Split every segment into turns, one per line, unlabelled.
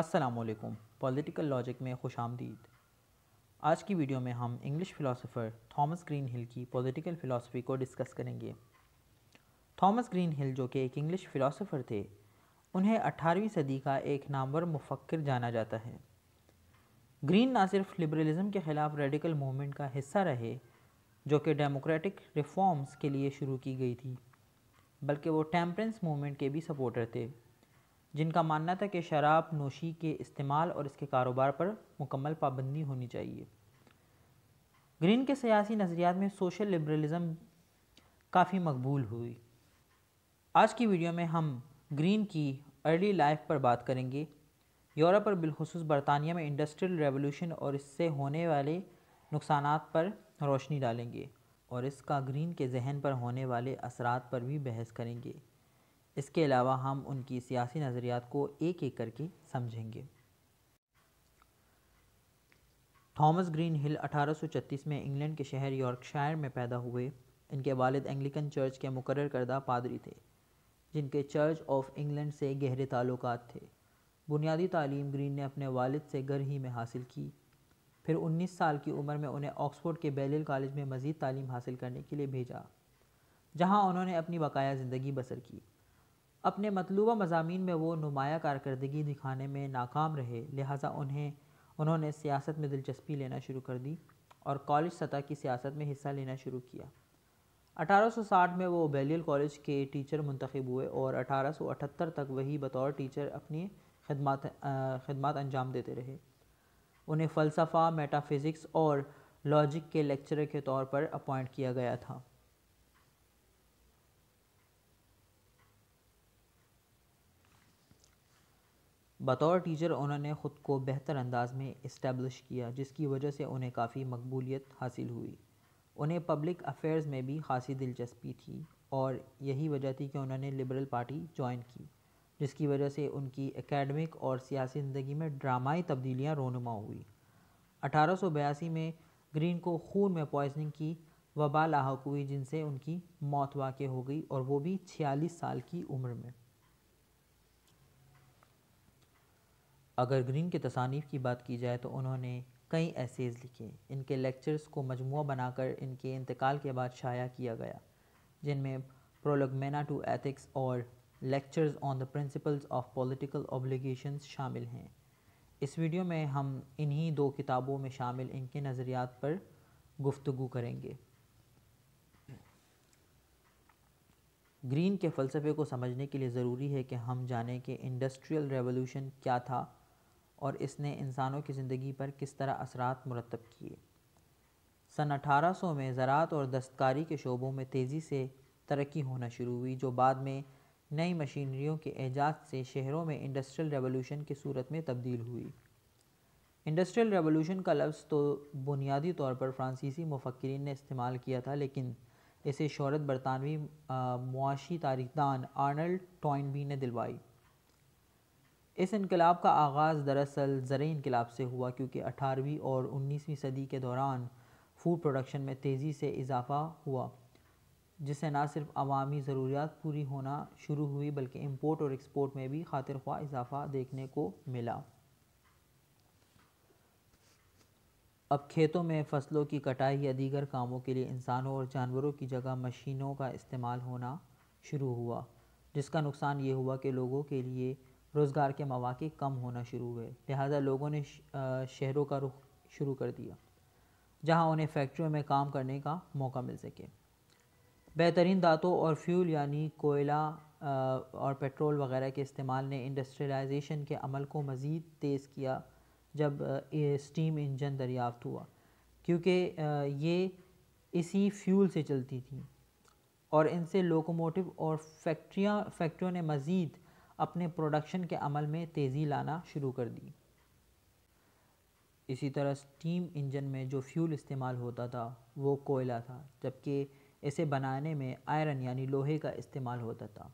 असलकुम political logic में खुश आमदीद आज की वीडियो में हम English philosopher Thomas Green Hill की पॉलिटिकल फ़िलासफ़ी को डिस्कस करेंगे थॉमस ग्रीन हिल जो कि एक इंग्लिश फ़िलासफ़र थे उन्हें 18वीं सदी का एक नामवर मुफक्र जाना जाता है ग्रीन ना सिर्फ लिबरलिज़म के ख़िलाफ़ रेडिकल मूवमेंट का हिस्सा रहे जो कि डेमोक्रेटिक रिफ़ॉर्म्स के लिए शुरू की गई थी बल्कि वो टेम्परेंस मूवमेंट के भी सपोर्टर थे जिनका मानना था कि शराब नोशी के इस्तेमाल और इसके कारोबार पर मुकम्मल पाबंदी होनी चाहिए ग्रीन के सियासी नज़रियात में सोशल लिबरलिज़म काफ़ी मकबूल हुई आज की वीडियो में हम ग्रीन की अर्ली लाइफ पर बात करेंगे यूरोप और बिलखसूस बरतानिया में इंडस्ट्रियल रेवोल्यूशन और इससे होने वाले नुकसान पर रोशनी डालेंगे और इसका ग्रीन के जहन पर होने वाले असरात पर भी बहस करेंगे इसके अलावा हम उनकी सियासी नज़रियात को एक एक करके समझेंगे थॉमस ग्रीन हिल 1836 में इंग्लैंड के शहर यॉर्कशायर में पैदा हुए इनके वालिद एंग्लिकन चर्च के मुकर करदा पादरी थे जिनके चर्च ऑफ इंग्लैंड से गहरे ताल्लुक थे बुनियादी तालीम ग्रीन ने अपने वालिद से घर ही में हासिल की फिर 19 साल की उम्र में उन्हें ऑक्सफोर्ड के बेलिल कॉलेज में मज़ीद तालीम हासिल करने के लिए भेजा जहां उन्होंने अपनी बकाया ज़िंदगी बसर की अपने मतलूबा मजामी में वो नुमाया कारकर्दगी दिखाने में नाकाम रहे लिहाजा उन्हें उन्होंने सियासत में दिलचस्पी लेना शुरू कर दी और कॉलेज सतह की सियासत में हिस्सा लेना शुरू किया 1860 में वो बैलियल कॉलेज के टीचर मंतखब हुए और 1878 तक वही बतौर टीचर अपनी खदमात खदमात अंजाम देते रहे उन्हें फ़लसफ़ा मेटाफिज़िक्स और लॉजिक के लेक्चरर के तौर पर अपॉइंट किया गया था बतौर टीचर उन्होंने ख़ुद को बेहतर अंदाज में इस्टेब्लिश किया जिसकी वजह से उन्हें काफ़ी मकबूलियत हासिल हुई उन्हें पब्लिक अफेयर्स में भी खासी दिलचस्पी थी और यही वजह थी कि उन्होंने लिबरल पार्टी ज्वाइन की जिसकी वजह से उनकी एकेडमिक और सियासी ज़िंदगी में ड्रामाई तब्दीलियाँ रोनुमा हुई अठारह में ग्रीन को खून में पॉइजनिंग की वबा लाक हुई जिनसे उनकी मौत वाक़ हो गई और वो भी छियालीस साल की उम्र में अगर ग्रीन के तसानीफ की बात की जाए तो उन्होंने कई ऐसेज़ लिखे इनके लेक्चर्स को मजमू बनाकर इनके इंतकाल के बाद शाया किया गया जिनमें प्रोलगमेना टू एथिक्स और lectures on the principles of political obligations शामिल हैं इस वीडियो में हम इन्हीं दो किताबों में शामिल इनके नज़रियात पर गुफ्तु करेंगे ग्रीन के फ़लसफ़े को समझने के लिए ज़रूरी है कि हम जानें कि इंडस्ट्रियल रेवोल्यूशन क्या था और इसने इंसानों की ज़िंदगी पर किस तरह असरात मुरतब किए सन 1800 में ज़रात और दस्तकारी के शोबों में तेज़ी से तरक्की होना शुरू हुई जो बाद में नई मशीनरियों के एजाद से शहरों में इंडस्ट्रियल रेवोल्यूशन की सूरत में तब्दील हुई इंडस्ट्रियल रेवोल्यूशन का लफ्ज़ तो बुनियादी तौर पर फ्रांसीसी मुफक्रीन ने इस्तेमाल किया था लेकिन इसे शहरत बरतानवी मुआशी तारीखदान आर्नल्ड टॉइनबी ने दिलवाई इस इनकलाब का आगाज़ दरअसल ज़रिए इनकलाब से हुआ क्योंकि अठारहवीं और उन्नीसवीं सदी के दौरान फूड प्रोडक्शन में तेज़ी से इजाफा हुआ जिससे ना सिर्फ अवामी ज़रूरियात पूरी होना शुरू हुई बल्कि इम्पोर्ट और एक्सपोर्ट में भी खातिर ख्वा इजाफा देखने को मिला अब खेतों में फसलों की कटाई या दीगर कामों के लिए इंसानों और जानवरों की जगह मशीनों का इस्तेमाल होना शुरू हुआ जिसका नुकसान ये हुआ कि लोगों के लिए रोज़गार के मौाक़े कम होना शुरू हुए लिहाजा लोगों ने शहरों का रुख शुरू कर दिया जहाँ उन्हें फैक्ट्रियों में काम करने का मौका मिल सके बेहतरीन दाँतों और फ्यूल यानी कोयला और पेट्रोल वगैरह के इस्तेमाल ने इंडस्ट्रियलाइजेशन के अमल को मज़ीद तेज़ किया जब स्टीम इंजन दरियाफ्त हुआ क्योंकि ये इसी फ्यूल से चलती थी और इनसे लोकोमोटिव और फैक्ट्रियाँ फैक्ट्रियों ने मज़ीद अपने प्रोडक्शन के अमल में तेज़ी लाना शुरू कर दी इसी तरह स्टीम इंजन में जो फ्यूल इस्तेमाल होता था वो कोयला था जबकि इसे बनाने में आयरन यानी लोहे का इस्तेमाल होता था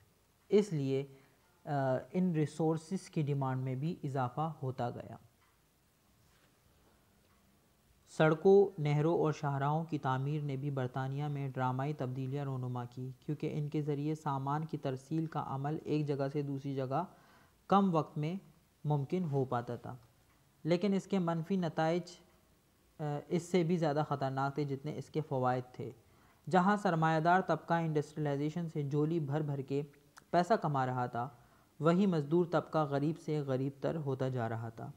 इसलिए इन रिसोर्स की डिमांड में भी इजाफ़ा होता गया सड़कों नहरों और शाहराहों की तामीर ने भी बरतानिया में ड्रामाई तब्दीलियाँ रोनुमा की क्योंकि इनके ज़रिए सामान की तरसील का अमल एक जगह से दूसरी जगह कम वक्त में मुमकिन हो पाता था लेकिन इसके मनफी नतज इससे भी ज़्यादा ख़तरनाक थे जितने इसके फ़वाद थे जहाँ सरमायादार तबका इंडस्ट्रियलाइजेशन से जोली भर भर के पैसा कमा रहा था वही मज़दूर तबका गरीब से गरीब तर होता जा रहा था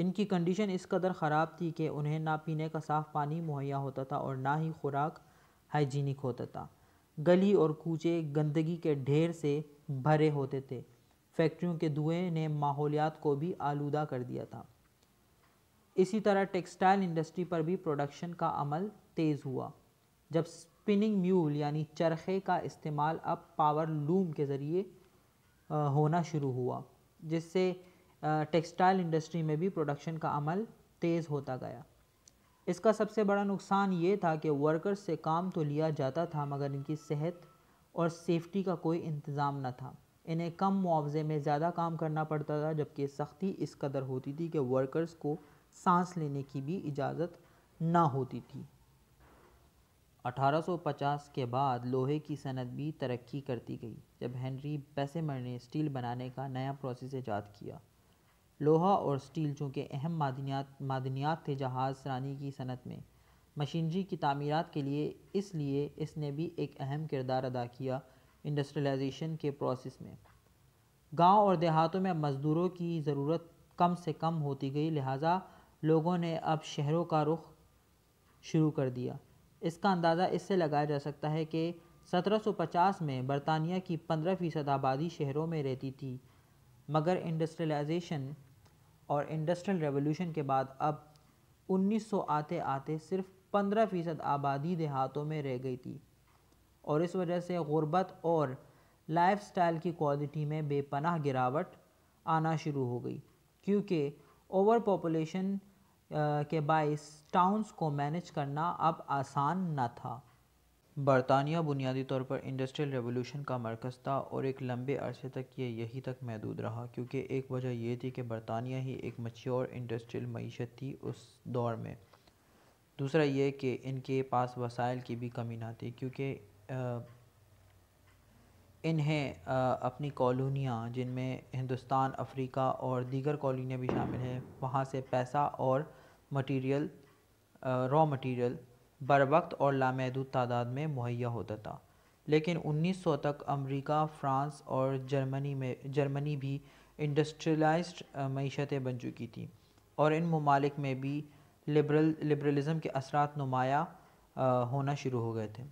इनकी कंडीशन इस कदर ख़राब थी कि उन्हें ना पीने का साफ़ पानी मुहैया होता था और ना ही खुराक हाइजीनिक होता था गली और कूचे गंदगी के ढेर से भरे होते थे फैक्ट्रियों के धुएं ने माहौलियात को भी आलूदा कर दिया था इसी तरह टेक्सटाइल इंडस्ट्री पर भी प्रोडक्शन का अमल तेज़ हुआ जब स्पिनिंग म्यूल यानी चरखे का इस्तेमाल अब पावर लूम के ज़रिए होना शुरू हुआ जिससे टेक्सटाइल इंडस्ट्री में भी प्रोडक्शन का अमल तेज़ होता गया इसका सबसे बड़ा नुकसान ये था कि वर्कर्स से काम तो लिया जाता था मगर इनकी सेहत और सेफ्टी का कोई इंतज़ाम न था इन्हें कम मुआवजे में ज़्यादा काम करना पड़ता था जबकि सख्ती इस कदर होती थी कि वर्कर्स को सांस लेने की भी इजाज़त ना होती थी 1850 के बाद लोहे की सनत भी तरक्की करती गई जब हेनरी पैसे मरने स्टील बनाने का नया प्रोसेस ईजाद किया लोहा और स्टील चूँकि अहम मादनियात मादनियात थे जहाज़ रानी की सनत में मशीनरी की तमीरत के लिए इसलिए इसने भी एक अहम किरदार अदा किया इंडस्ट्रियलाइजेशन के प्रोसेस में गांव और देहातों में मज़दूरों की ज़रूरत कम से कम होती गई लिहाजा लोगों ने अब शहरों का रुख शुरू कर दिया इसका अंदाज़ा इससे लगाया जा सकता है कि 1750 में बरतानिया की 15 फ़ीसद आबादी शहरों में रहती थी मगर इंडस्ट्रियलाइजेशन और इंडस्ट्रियल रेवोल्यूशन के बाद अब 1900 आते आते सिर्फ 15 फ़ीसद आबादी देहातों में रह गई थी और इस वजह से गुर्बत और लाइफस्टाइल की क्वालिटी में बेपनाह गिरावट आना शुरू हो गई क्योंकि ओवर पॉपुलेशन के बायस टाउन्स को मैनेज करना अब आसान न था बरतानिया बुनियादी तौर पर इंडस्ट्रियल रेवोल्यूशन का मरकज़ था और एक लंबे अरसे तक ये यहीं तक महदूद रहा क्योंकि एक वजह यह थी कि बरतानिया ही एक मच्योर इंडस्ट्रियल मीशत थी उस दौर में दूसरा ये कि इनके पास वसाइल की भी कमी ना थी क्योंकि इन्हें अपनी कॉलोनियाँ जिनमें हिंदुस्तान अफ्रीका और दीगर कॉलोनियाँ भी शामिल हैं वहाँ से पैसा और मटीरियल रॉ मटीरियल बर वक्त और लामहदूद तादाद में मुहैया होता था लेकिन 1900 तक अमेरिका, फ्रांस और जर्मनी में जर्मनी भी इंडस्ट्रियलाइज्ड मीशतें बन चुकी थी और इन ममालिक में भी लिबरल लिबरलिज़म के असरात नुमाया होना शुरू हो गए थे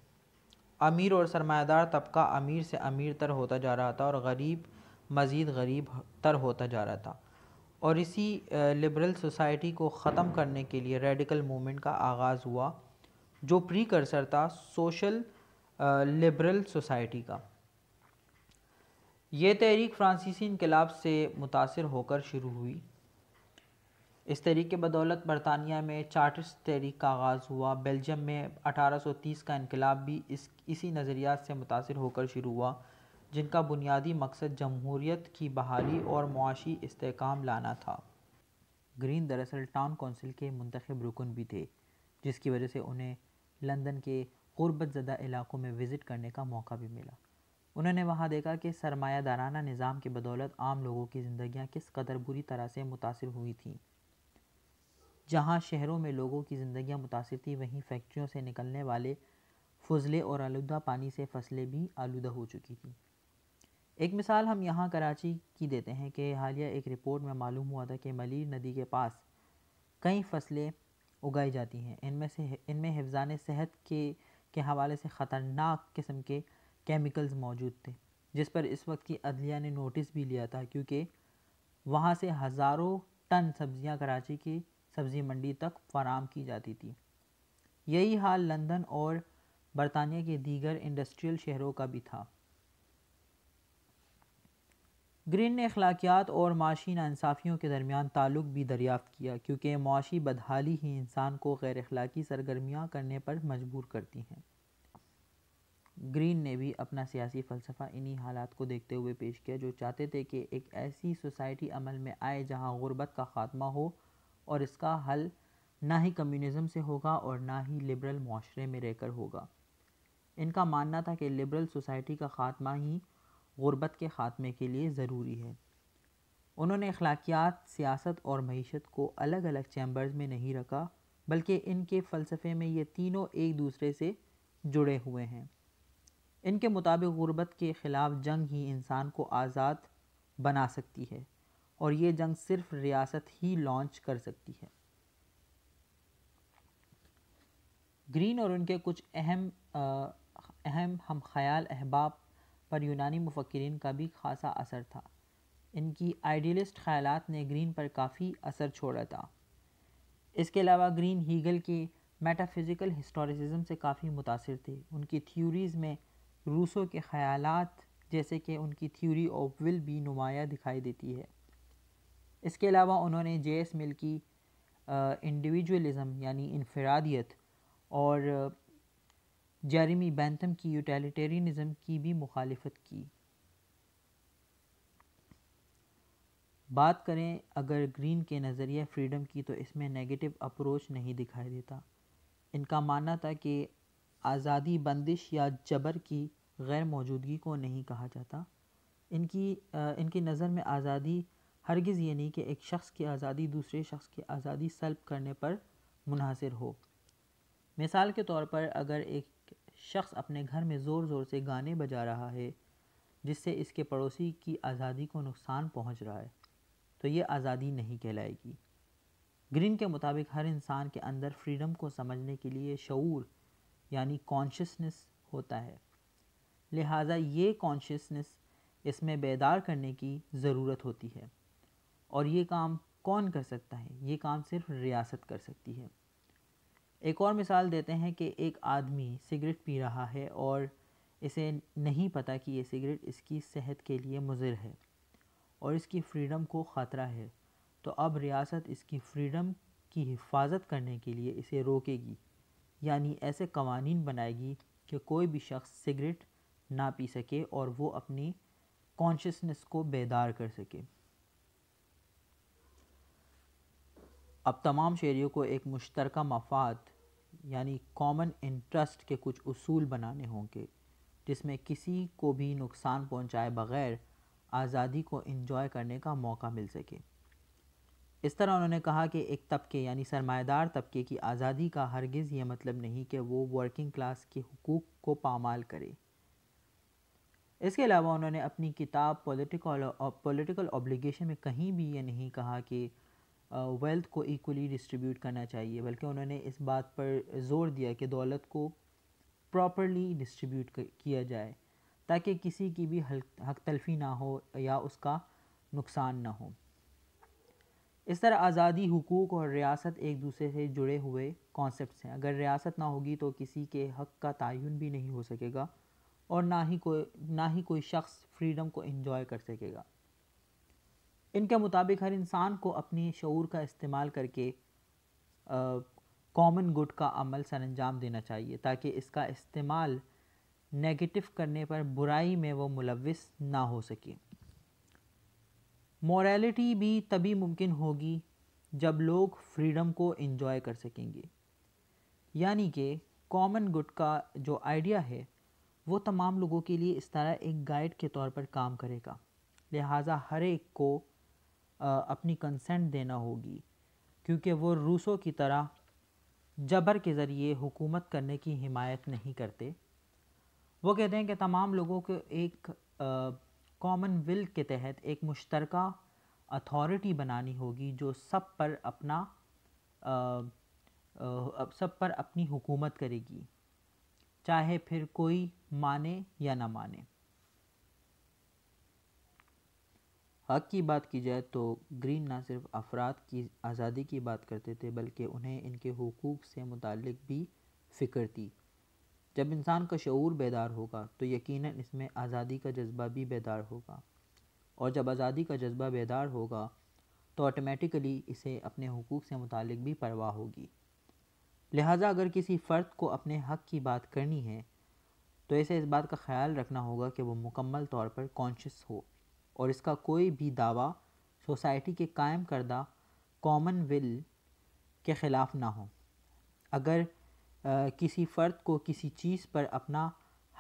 अमीर और सरमादार तबका अमीर से अमीर तर होता जा रहा था और गरीब मज़ीद गरीब तर होता जा रहा था और इसी लिबरल सोसाइटी को ख़त्म करने के लिए रेडिकल मूवमेंट का आगाज़ हुआ जो प्री कर्सर था सोशल लिबरल सोसाइटी का ये तहरीक फ्रांसीसी इनकलाब से मुतासर होकर शुरू हुई इस तहरीक के बदौलत बरतानिया में चार्टर्स तहरीक का आगाज़ हुआ बेल्जियम में 1830 का इनकलाब भी इस इसी नज़रियात से मुतासर होकर शुरू हुआ जिनका बुनियादी मकसद जमहूरीत की बहाली और मुआशी इसकाम लाना था ग्रीन दरअसल टाउन कौंसिल के मंतखब रुकन भी थे जिसकी वजह से उन्हें लंदन के गुरबत ज़दा इलाकों में विज़िट करने का मौका भी मिला उन्होंने वहाँ देखा कि सरमायादाराना निज़ाम की बदौलत आम लोगों की ज़िंदियाँ किस कदर बुरी तरह से मुतासर हुई थी जहाँ शहरों में लोगों की ज़िंदियाँ मुतासर थी वहीं फैक्ट्रियों से निकलने वाले फजले और आलूदा पानी से फसलें भी आलूदा हो चुकी थी एक मिसाल हम यहाँ कराची की देते हैं कि हालिया एक रिपोर्ट में मालूम हुआ था कि मलिर नदी के पास कई फसलें उगाई जाती हैं इनमें से इनमें हिफजान सेहत के के हवाले से ख़तरनाक किस्म के केमिकल्स मौजूद थे जिस पर इस वक्त की अदलिया ने नोटिस भी लिया था क्योंकि वहाँ से हज़ारों टन सब्ज़ियाँ कराची की सब्ज़ी मंडी तक फराम की जाती थी यही हाल लंदन और बरतानिया के दीगर इंडस्ट्रियल शहरों का भी था ग्रीन ने अखलाकियात और माशी नासाफ़ियों के दरमियान ताल्लुक भी दरियाफ़त किया क्योंकि माशी बदहाली ही इंसान को गैर अखलाकी सरगर्मियाँ करने पर मजबूर करती हैं ग्रीन ने भी अपना सियासी फ़लसफ़ा इन्हीं हालात को देखते हुए पेश किया जो चाहते थे कि एक ऐसी सोसाइटी अमल में आए जहाँ ग़ुरबत का ख़ात्मा हो और इसका हल ना ही कम्यूनिज़म से होगा और ना ही लिबरल माशरे में रहकर होगा इनका मानना था कि लिबरल सोसाइटी का ख़ात्मा ही गुरबत के ख़ात्मे के लिए ज़रूरी है उन्होंने अखलाकियात सियासत और मीशत को अलग अलग चैम्बर्स में नहीं रखा बल्कि इनके फ़लसफ़े में ये तीनों एक दूसरे से जुड़े हुए हैं इनके मुताबिक गुरबत के ख़िलाफ़ जंग ही इंसान को आज़ाद बना सकती है और ये जंग सिर्फ रियासत ही लॉन्च कर सकती है ग्रीन और उनके कुछ अहम अहम हम ख्याल अहबाब पर यूनानी मुफक्रीन का भी खासा असर था इनकी आइडियलिस्ट ख्यालात ने ग्रीन पर काफ़ी असर छोड़ा था इसके अलावा ग्रीन हीगल के मेटाफिज़िकल हिस्टोरिसिज्म से काफ़ी मुतासर थे उनकी थ्यूरीज़ में रूसों के ख्यालात जैसे कि उनकी थ्यूरी ऑफ विल भी नुमाया दिखाई देती है इसके अलावा उन्होंने जे एस मिल की इंडिविजुअलिज़म यानी इनफरादियत और जेरेमी बैंथम की यूटिलिटेरियनिज़म की भी मुखालफत की बात करें अगर ग्रीन के नज़रिए फ्रीडम की तो इसमें नेगेटिव अप्रोच नहीं दिखाई देता इनका मानना था कि आज़ादी बंदिश या जबर की गैर मौजूदगी को नहीं कहा जाता इनकी इनकी नज़र में आज़ादी हरगिज़ ये नहीं कि एक शख्स की आज़ादी दूसरे शख्स की आज़ादी सल्ब करने पर मुनहसर हो मिसाल के तौर पर अगर एक शख्स अपने घर में ज़ोर ज़ोर से गाने बजा रहा है जिससे इसके पड़ोसी की आज़ादी को नुकसान पहुंच रहा है तो ये आज़ादी नहीं कहलाएगी ग्रीन के मुताबिक हर इंसान के अंदर फ्रीडम को समझने के लिए शूर यानी कॉन्शसनेस होता है लिहाजा ये कॉन्शियसनेस इसमें बेदार करने की ज़रूरत होती है और ये काम कौन कर सकता है ये काम सिर्फ रियासत कर सकती है एक और मिसाल देते हैं कि एक आदमी सिगरेट पी रहा है और इसे नहीं पता कि ये सिगरेट इसकी सेहत के लिए मुजिर है और इसकी फ्रीडम को ख़तरा है तो अब रियासत इसकी फ्रीडम की हिफाजत करने के लिए इसे रोकेगी यानी ऐसे कवानीन बनाएगी कि कोई भी शख्स सिगरेट ना पी सके और वो अपनी कॉन्शसनेस को बेदार कर सके अब तमाम शहरीों को एक मुश्तर मफाद यानी कॉमन इंटरेस्ट के कुछ असूल बनाने होंगे जिसमें किसी को भी नुकसान पहुंचाए बगैर आज़ादी को इन्जॉय करने का मौका मिल सके इस तरह उन्होंने कहा कि एक तबके यानी सरमाएदार तबके की आज़ादी का हरगिज़ ये मतलब नहीं कि वो वर्किंग क्लास के हकूक़ को पामाल करे इसके अलावा उन्होंने अपनी किताब पॉलिटिकल पॉलिटिकल ऑब्लिगेशन में कहीं भी ये नहीं कहा कि वेल्थ को इक्वली डिस्ट्रीब्यूट करना चाहिए बल्कि उन्होंने इस बात पर जोर दिया कि दौलत को प्रॉपरली डिस्ट्रीब्यूट किया जाए ताकि किसी की भी हक तलफी ना हो या उसका नुकसान ना हो इस तरह आज़ादी हुकूक और रियासत एक दूसरे से जुड़े हुए कॉन्सेप्ट हैं अगर रियासत ना होगी तो किसी के हक का तयन भी नहीं हो सकेगा और ना ही कोई ना ही कोई शख्स फ्रीडम को इन्जॉय कर सकेगा इनके मुताबिक हर इंसान को अपनी शूर का इस्तेमाल करके कॉमन गुड का अमल सर अंजाम देना चाहिए ताकि इसका इस्तेमाल नेगेटिव करने पर बुराई में वो मुलविस ना हो सके मोरालिटी भी तभी मुमकिन होगी जब लोग फ्रीडम को इन्जॉय कर सकेंगे यानी कि कॉमन गुड का जो आइडिया है वो तमाम लोगों के लिए इस तरह एक गाइड के तौर पर काम करेगा लिहाजा हर एक को अपनी कंसेंट देना होगी क्योंकि वो रूसों की तरह जबर के ज़रिए हुकूमत करने की हिमायत नहीं करते वो कहते हैं कि तमाम लोगों को एक कॉमन विल के तहत एक मुश्तरक अथॉरिटी बनानी होगी जो सब पर अपना आ, आ, सब पर अपनी हुकूमत करेगी चाहे फिर कोई माने या ना माने हक की बात की जाए तो ग्रीन ना सिर्फ अफराद की आज़ादी की बात करते थे बल्कि उन्हें इनके हकूक़ से मुतल भी फ़िक्र थी जब इंसान का शूर बेदार होगा तो यकीन इसमें आज़ादी का जज्बा भी बेदार होगा और जब आज़ादी का जज्बा बेदार होगा तो ऑटोमेटिकली इसे अपने हकूक़ से मुतल भी परवाह होगी लिहाजा अगर किसी फ़र्द को अपने हक़ की बात करनी है तो इसे इस बात का ख्याल रखना होगा कि वो मुकम्मल तौर पर कॉन्शस हो और इसका कोई भी दावा सोसाइटी के कायम करदा कॉमन विल के ख़िलाफ़ ना हो अगर आ, किसी फ़र्द को किसी चीज़ पर अपना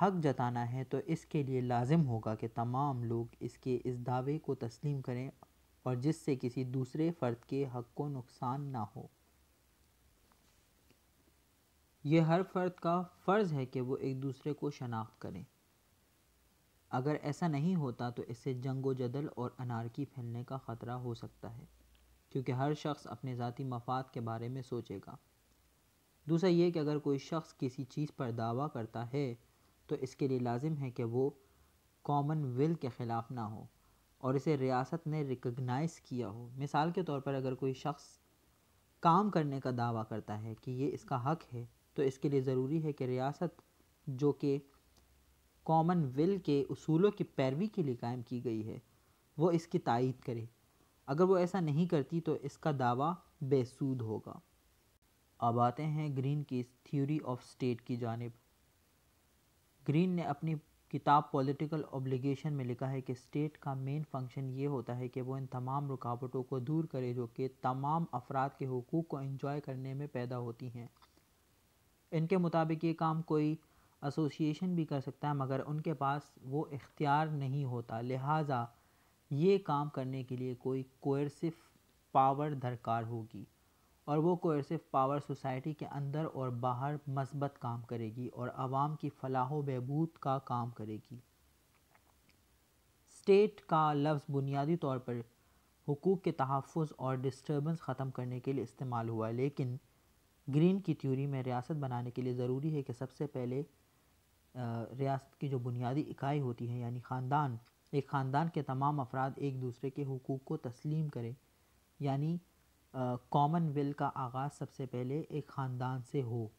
हक जताना है तो इसके लिए लाजिम होगा कि तमाम लोग इसके इस दावे को तस्लीम करें और जिससे किसी दूसरे फ़र्द के हक को नुकसान ना हो यह हर फ़र्द का फ़र्ज़ है कि वो एक दूसरे को शनाख्त करें अगर ऐसा नहीं होता तो इससे जंगो जदल और अनारकी फैलने का ख़तरा हो सकता है क्योंकि हर शख्स अपने ज़ाती मफाद के बारे में सोचेगा दूसरा ये कि अगर कोई शख्स किसी चीज़ पर दावा करता है तो इसके लिए लाजिम है कि वो कॉमन विल के ख़िलाफ़ ना हो और इसे रियासत ने रिकगनाइज़ किया हो मिसाल के तौर पर अगर कोई शख्स काम करने का दावा करता है कि ये इसका हक है तो इसके लिए ज़रूरी है कि रियासत जो कि कॉमन विल के उसूलों की पैरवी के लिए कायम की गई है वो इसकी तायद करे अगर वो ऐसा नहीं करती तो इसका दावा बेसूद होगा अब आते हैं ग्रीन की थ्योरी ऑफ स्टेट की जानब ग्रीन ने अपनी किताब पॉलिटिकल ऑब्लिगेशन में लिखा है कि स्टेट का मेन फंक्शन ये होता है कि वो इन तमाम रुकावटों को दूर करे जो कि तमाम अफराद के हकूक़ को इंजॉय करने में पैदा होती हैं इनके मुताबिक ये काम कोई एसोसिएशन भी कर सकता है मगर उनके पास वो इख्तियार नहीं होता लिहाजा ये काम करने के लिए कोई कोerसिव पावर दरकार होगी और वो कोerसिव पावर सोसाइटी के अंदर और बाहर मस्बत काम करेगी और आवाम की फलाह बहबूद का काम करेगी स्टेट का लफ्ज़ बुनियादी तौर पर हकूक़ के तहफ़ और डिस्टर्बेंस ख़त्म करने के लिए इस्तेमाल हुआ लेकिन ग्रीन की थ्योरी में रियासत बनाने के लिए ज़रूरी है कि सबसे पहले रियासत की जो बुनियादी इकाई होती है यानी ख़ानदान एक ख़ानदान के तमाम अफराद एक दूसरे के हकूक़ को तस्लीम करें यानी वेल का आगाज़ सबसे पहले एक ख़ानदान से हो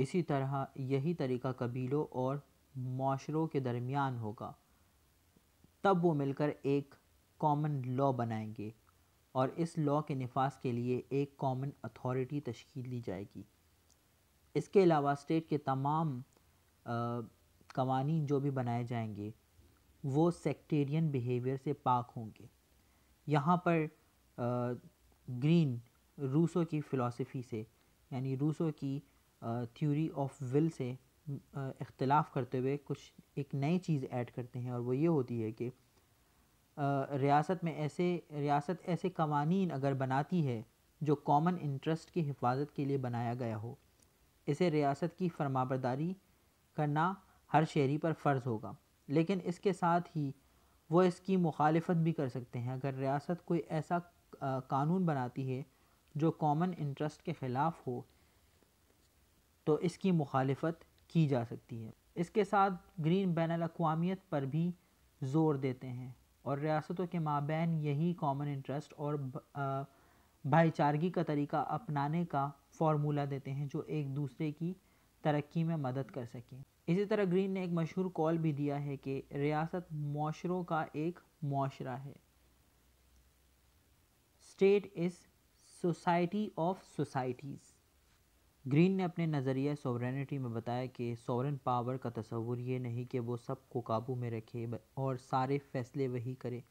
इसी तरह यही तरीका कबीलों और माशरों के दरमियान होगा तब वो मिलकर एक कॉमन लॉ बनाएंगे और इस लॉ के नफाज के लिए एक कॉमन अथॉरिटी तश्कील दी जाएगी इसके अलावा स्टेट के तमाम कवानी जो भी बनाए जाएंगे वो सेक्टेरियन बिहेवियर से पाक होंगे यहाँ पर आ, ग्रीन रूसो की फ़िलासफ़ी से यानी रूसो की थ्योरी ऑफ विल से इख्तलाफ करते हुए कुछ एक नई चीज़ ऐड करते हैं और वो ये होती है कि रियासत में ऐसे रियासत ऐसे कवानीन अगर बनाती है जो कॉमन इंटरेस्ट की हिफाजत के लिए बनाया गया हो इसे रियासत की फरमाबरदारी करना हर शहरी पर फ़र्ज़ होगा लेकिन इसके साथ ही वो इसकी मुखालफत भी कर सकते हैं अगर रियासत कोई ऐसा कानून बनाती है जो कॉमन इंटरेस्ट के ख़िलाफ़ हो तो इसकी मुखालफत की जा सकती है इसके साथ ग्रीन बैन अलावामियत पर भी ज़ोर देते हैं और रियासतों के माबेन यही कॉमन इंटरेस्ट और भाईचारगी का तरीका अपनाने का फॉर्मूला देते हैं जो एक दूसरे की तरक्की में मदद कर सके इसी तरह ग्रीन ने एक मशहूर कॉल भी दिया है कि रियासत माशरों का एक माशरा है state is society of societies Green ने अपने नज़रिया सोवरेनिटी में बताया कि सोवरेन पावर का तस्वूर ये नहीं कि वो सब को काबू में रखे और सारे फैसले वही करे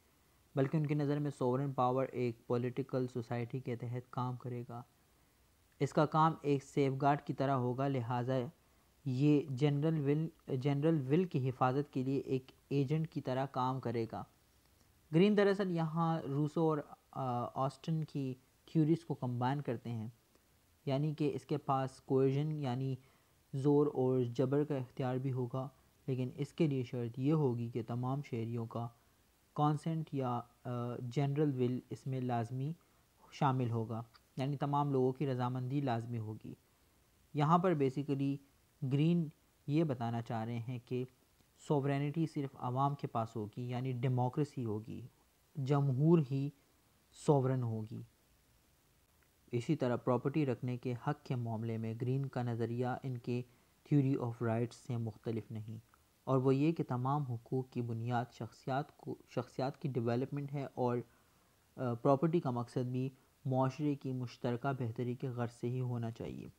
बल्कि उनकी नज़र में सोवरन पावर एक पॉलिटिकल सोसाइटी के तहत काम करेगा इसका काम एक सेफ की तरह होगा लिहाजा ये जनरल विल जनरल विल की हिफाजत के लिए एक एजेंट की तरह काम करेगा ग्रीन दरअसल यहाँ रूसो और ऑस्टन की थ्यूरीज को कंबाइन करते हैं यानी कि इसके पास कोजन यानी ज़ोर और जबर का इख्तियार भी होगा लेकिन इसके लिए शर्त यह होगी कि तमाम शहरीों का कॉन्सेंट या जनरल विल इसमें लाजमी शामिल होगा यानी तमाम लोगों की रजामंदी लाजमी होगी यहाँ पर बेसिकली ग्रीन ये बताना चाह रहे हैं कि सोवरेनिटी सिर्फ आवाम के पास होगी यानी डेमोक्रेसी होगी जमहूर ही सोवरन होगी इसी तरह प्रॉपर्टी रखने के हक़ के मामले में ग्रीन का नज़रिया इनके थ्योरी ऑफ राइट्स से मुख्तलिफ नहीं और वो ये कि तमाम हकूक़ की बुनियाद शख्सियात को शख्सियात की डेवलपमेंट है और प्रॉपर्टी का मकसद भी माशरे की मुश्तर बेहतरी के गर्ज से ही होना चाहिए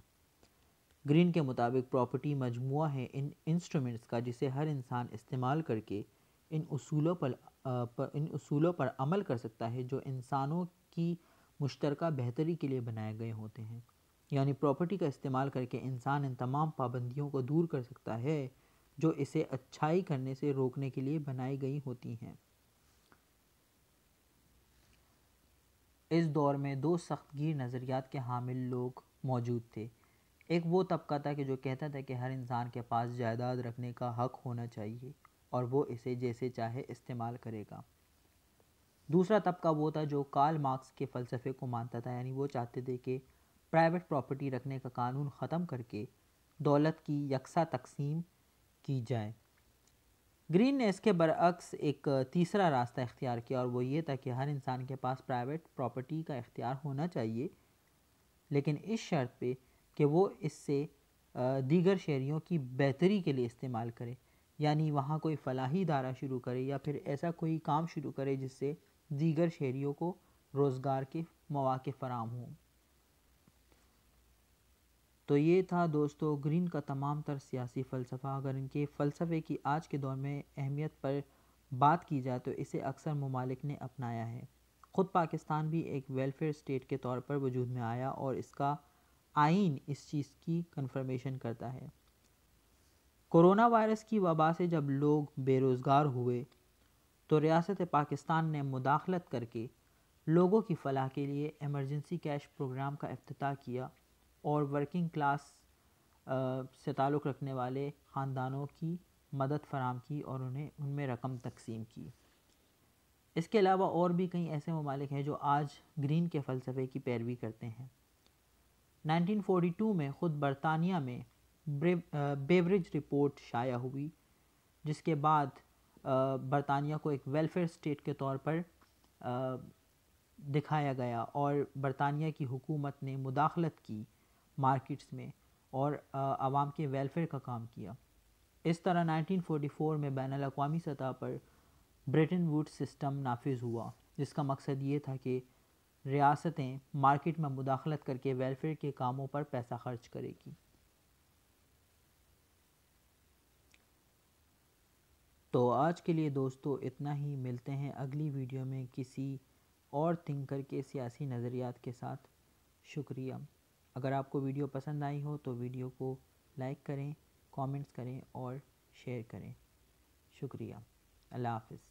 ग्रीन के मुताबिक प्रॉपर्टी मजमू है इन इंस्ट्रूमेंट्स का जिसे हर इंसान इस्तेमाल करके इन असूलों पर, पर इन असूलों पर अमल कर सकता है जो इंसानों की मुश्तर बेहतरी के लिए बनाए गए होते हैं यानी प्रॉपर्टी का इस्तेमाल करके इंसान इन तमाम पाबंदियों को दूर कर सकता है जो इसे अच्छाई करने से रोकने के लिए बनाई गई होती हैं इस दौर में दो सख्तगीर नज़रियात के हामिल लोग मौजूद थे एक वो तबका था कि जो कहता था कि हर इंसान के पास जायदाद रखने का हक होना चाहिए और वो इसे जैसे चाहे इस्तेमाल करेगा दूसरा तबका वो था जो कार्ल मार्क्स के फ़लसफ़े को मानता था यानी वो चाहते थे कि प्राइवेट प्रॉपर्टी रखने का कानून ख़त्म करके दौलत की यकसा तकसीम की जाए ग्रीन ने इसके बरक्स एक तीसरा रास्ता इख्तियार किया और वो ये था कि हर इंसान के पास प्राइवेट प्रॉपर्टी का इख्तियार होना चाहिए लेकिन इस शर्त पे कि वो इससे दीगर शहरीों की बेहतरी के लिए इस्तेमाल करे यानी वहाँ कोई फलाही दारा शुरू करे या फिर ऐसा कोई काम शुरू करे जिससे दीगर शहरीों को रोज़गार के मौाक़ फ़राम हों तो ये था दोस्तों ग्रीन का तमाम तर सियासी फ़लसफ़ा अगर इनके फ़लसफ़े की आज के दौर में अहमियत पर बात की जाए तो इसे अक्सर ममालिक ने अपनाया है ख़ुद पाकिस्तान भी एक वेलफेयर स्टेट के तौर पर वजूद में आया और इसका आइन इस चीज़ की कन्फर्मेशन करता है कोरोना वायरस की वबा से जब लोग बेरोज़गार हुए तो रियासत पाकिस्तान ने मुदाखलत करके लोगों की फलाह के लिए एमरजेंसी कैश प्रोग्राम का अफ्ताह किया और वर्किंग क्लास से ताल्लुक़ रखने वाले ख़ानदानों की मदद फराम की और उन्हें उनमें रकम तकसीम की इसके अलावा और भी कई ऐसे ममालिक हैं जो आज ग्रीन के फ़लसफ़े की पैरवी करते हैं 1942 में ख़ुद बरतानिया में बेवरेज रिपोर्ट शाया हुई जिसके बाद बरतानिया को एक वेलफेयर स्टेट के तौर पर दिखाया गया और बरतानिया की हुकूमत ने मुदाखलत की मार्केट्स में और आवाम के वेलफेयर का काम किया इस तरह 1944 में बैन अवी सतह पर ब्रिटेन वुड सिस्टम नाफिज हुआ जिसका मकसद ये था कि रियासतें मार्केट में मुदाखलत करके वेलफेयर के कामों पर पैसा खर्च करेगी तो आज के लिए दोस्तों इतना ही मिलते हैं अगली वीडियो में किसी और थिंकर के सियासी नज़रियात के साथ शुक्रिया अगर आपको वीडियो पसंद आई हो तो वीडियो को लाइक करें कमेंट्स करें और शेयर करें शुक्रिया अल्लाह हाफिज़